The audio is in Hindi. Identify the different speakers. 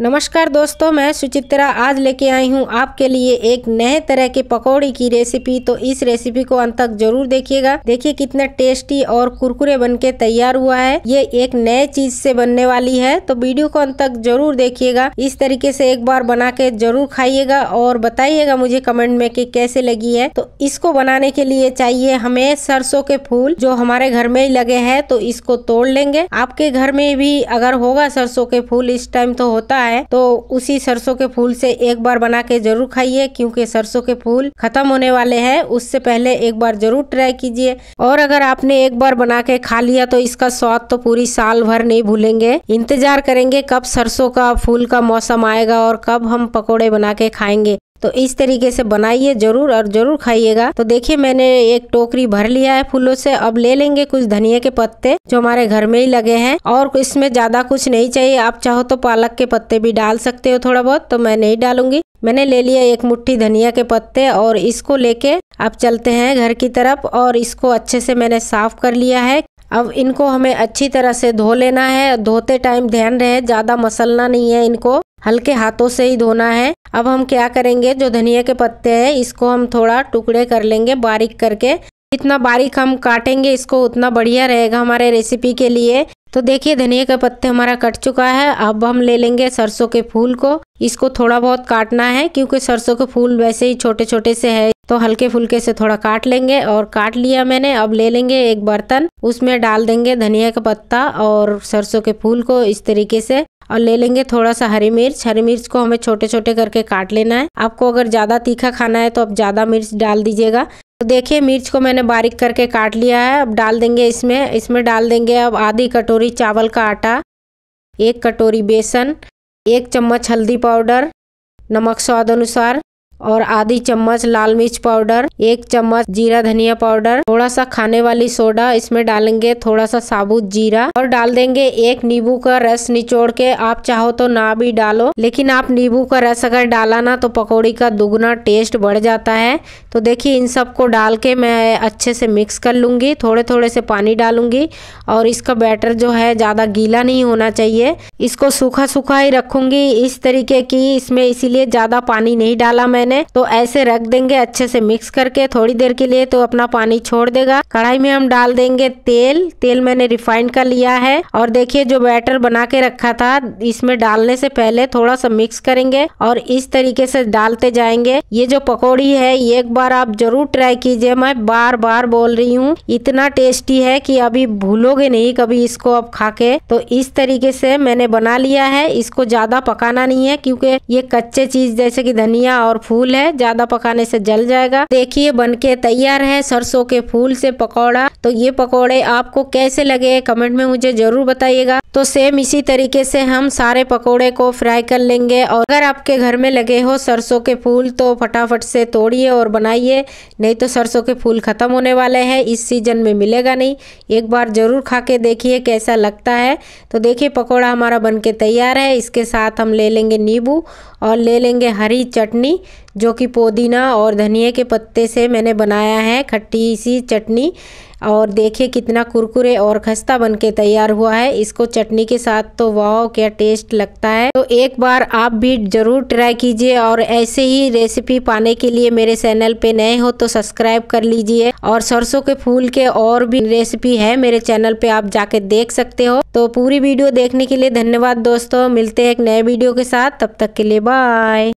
Speaker 1: नमस्कार दोस्तों मैं सुचित्रा आज लेके आई हूँ आपके लिए एक नए तरह के पकौड़ी की रेसिपी तो इस रेसिपी को अंत तक जरूर देखिएगा देखिए कितना टेस्टी और कुरकुरे बनके तैयार हुआ है ये एक नए चीज से बनने वाली है तो वीडियो को अंत तक जरूर देखिएगा इस तरीके से एक बार बना के जरूर खाइएगा और बताइएगा मुझे कमेंट में की कैसे लगी है तो इसको बनाने के लिए चाहिए हमें सरसों के फूल जो हमारे घर में ही लगे है तो इसको तोड़ लेंगे आपके घर में भी अगर होगा सरसों के फूल इस टाइम तो होता है है तो उसी सरसों के फूल से एक बार बना के जरूर खाइए क्योंकि सरसों के फूल खत्म होने वाले हैं उससे पहले एक बार जरूर ट्राई कीजिए और अगर आपने एक बार बना के खा लिया तो इसका स्वाद तो पूरी साल भर नहीं भूलेंगे इंतजार करेंगे कब सरसों का फूल का मौसम आएगा और कब हम पकौड़े बना के खाएंगे तो इस तरीके से बनाइए जरूर और जरूर खाइएगा तो देखिए मैंने एक टोकरी भर लिया है फूलों से अब ले लेंगे कुछ धनिया के पत्ते जो हमारे घर में ही लगे हैं और इसमें ज्यादा कुछ नहीं चाहिए आप चाहो तो पालक के पत्ते भी डाल सकते हो थोड़ा बहुत तो मैं नहीं डालूंगी मैंने ले लिया एक मुट्ठी धनिया के पत्ते और इसको लेके आप चलते हैं घर की तरफ और इसको अच्छे से मैंने साफ कर लिया है अब इनको हमें अच्छी तरह से धो लेना है धोते टाइम ध्यान रहे ज़्यादा मसलना नहीं है इनको हल्के हाथों से ही धोना है अब हम क्या करेंगे जो धनिया के पत्ते हैं इसको हम थोड़ा टुकड़े कर लेंगे बारीक करके जितना बारीक हम काटेंगे इसको उतना बढ़िया रहेगा हमारे रेसिपी के लिए तो देखिए धनिया के पत्ते हमारा कट चुका है अब हम ले लेंगे सरसों के फूल को इसको थोड़ा बहुत काटना है क्योंकि सरसों के फूल वैसे ही छोटे छोटे से है तो हल्के फुल्के से थोड़ा काट लेंगे और काट लिया मैंने अब ले लेंगे एक बर्तन उसमें डाल देंगे धनिया का पत्ता और सरसों के फूल को इस तरीके से और ले लेंगे थोड़ा सा हरी मिर्च हरी मिर्च को हमें छोटे छोटे करके काट लेना है आपको अगर ज़्यादा तीखा खाना है तो आप ज़्यादा मिर्च डाल दीजिएगा तो देखिए मिर्च को मैंने बारीक करके काट लिया है अब डाल देंगे इसमें इसमें डाल देंगे अब आधी कटोरी चावल का आटा एक कटोरी बेसन एक चम्मच हल्दी पाउडर नमक स्वाद अनुसार और आधी चम्मच लाल मिर्च पाउडर एक चम्मच जीरा धनिया पाउडर थोड़ा सा खाने वाली सोडा इसमें डालेंगे थोड़ा सा साबुत जीरा और डाल देंगे एक नींबू का रस निचोड़ के आप चाहो तो ना भी डालो लेकिन आप नींबू का रस अगर डाला ना तो पकौड़ी का दुगना टेस्ट बढ़ जाता है तो देखिए इन सबको डाल के मैं अच्छे से मिक्स कर लूँगी थोड़े थोड़े से पानी डालूंगी और इसका बैटर जो है ज़्यादा गीला नहीं होना चाहिए इसको सूखा सूखा ही रखूँगी इस तरीके की इसमें इसीलिए ज़्यादा पानी नहीं डाला मैंने मैंने तो ऐसे रख देंगे अच्छे से मिक्स करके थोड़ी देर के लिए तो अपना पानी छोड़ देगा कढ़ाई में हम डाल देंगे तेल तेल मैंने रिफाइंड का लिया है और देखिए जो बैटर बना के रखा था इसमें डालने से पहले थोड़ा सा मिक्स करेंगे और इस तरीके से डालते जाएंगे ये जो पकौड़ी है ये एक बार आप जरूर ट्राई कीजिए मैं बार बार बोल रही हूँ इतना टेस्टी है की अभी भूलोगे नहीं कभी इसको आप खा के तो इस तरीके से मैंने बना लिया है इसको ज्यादा पकाना नहीं है क्योंकि ये कच्चे चीज जैसे कि धनिया और फूल फूल है ज्यादा पकाने से जल जाएगा देखिए बनके तैयार है सरसों के फूल से पकौड़ा तो ये पकौड़े आपको कैसे लगे कमेंट में मुझे जरूर बताइएगा तो सेम इसी तरीके से हम सारे पकौड़े को फ्राई कर लेंगे और अगर आपके घर में लगे हो सरसों के फूल तो फटाफट से तोड़िए और बनाइए नहीं तो सरसों के फूल ख़त्म होने वाले हैं इस सीज़न में मिलेगा नहीं एक बार ज़रूर खा के देखिए कैसा लगता है तो देखिए पकौड़ा हमारा बनके तैयार है इसके साथ हम ले लेंगे नींबू और ले लेंगे हरी चटनी जो कि पुदीना और धनिए के पत्ते से मैंने बनाया है खट्टी सी चटनी और देखिए कितना कुरकुरे और खस्ता बनके तैयार हुआ है इसको चटनी के साथ तो वाह क्या टेस्ट लगता है तो एक बार आप भी ज़रूर ट्राई कीजिए और ऐसे ही रेसिपी पाने के लिए मेरे चैनल पे नए हो तो सब्सक्राइब कर लीजिए और सरसों के फूल के और भी रेसिपी है मेरे चैनल पे आप जाके देख सकते हो तो पूरी वीडियो देखने के लिए धन्यवाद दोस्तों मिलते हैं एक नए वीडियो के साथ तब तक के लिए बाय